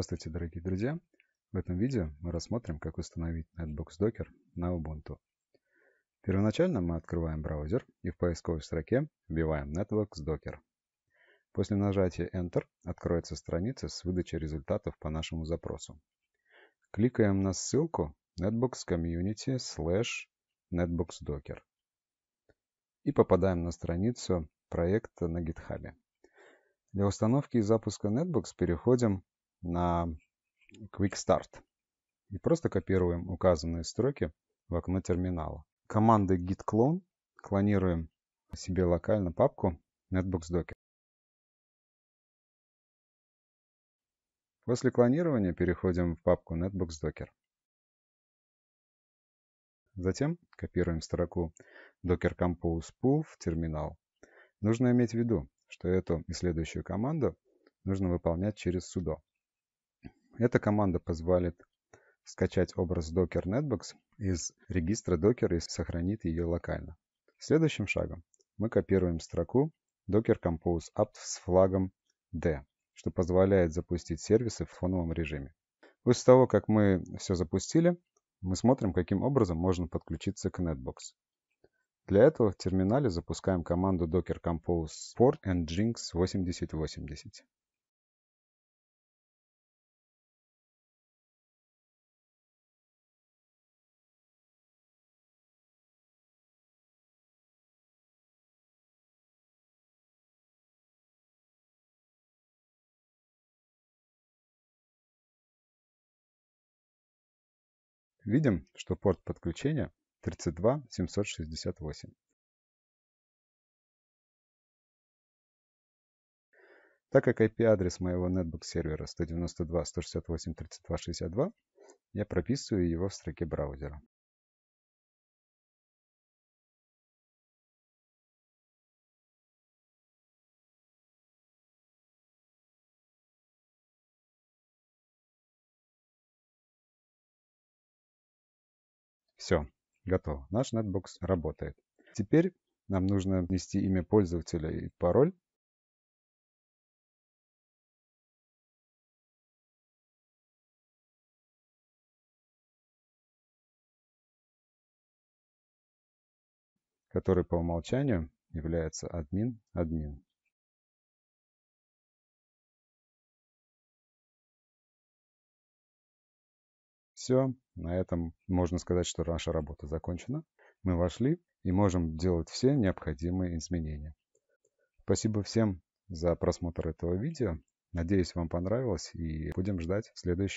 Здравствуйте, дорогие друзья! В этом видео мы рассмотрим, как установить Netbox Docker на Ubuntu. Первоначально мы открываем браузер и в поисковой строке вбиваем Netbox Docker. После нажатия Enter откроется страница с выдачей результатов по нашему запросу. Кликаем на ссылку Netbox Community slash Netbox Docker и попадаем на страницу проекта на GitHub. Для установки и запуска Netbox переходим на Quick Start. И просто копируем указанные строки в окно терминала. Командой git clone клонируем себе локально папку Netbox Docker. После клонирования переходим в папку Netbox Docker. Затем копируем строку Docker Compose Pool в терминал. Нужно иметь в виду, что эту и следующую команду нужно выполнять через sudo. Эта команда позволит скачать образ Docker Netbox из регистра Docker и сохранит ее локально. Следующим шагом мы копируем строку Docker Compose Apt с флагом D, что позволяет запустить сервисы в фоновом режиме. После того, как мы все запустили, мы смотрим, каким образом можно подключиться к Netbox. Для этого в терминале запускаем команду docker compose port and jinx 8080. Видим, что порт подключения 32768. Так как IP-адрес моего netbook сервера 192.168.32.62, я прописываю его в строке браузера. Все, готово. Наш NetBox работает. Теперь нам нужно ввести имя пользователя и пароль. который по умолчанию является админ админ. Все, на этом можно сказать, что наша работа закончена. Мы вошли и можем делать все необходимые изменения. Спасибо всем за просмотр этого видео. Надеюсь, вам понравилось и будем ждать следующего.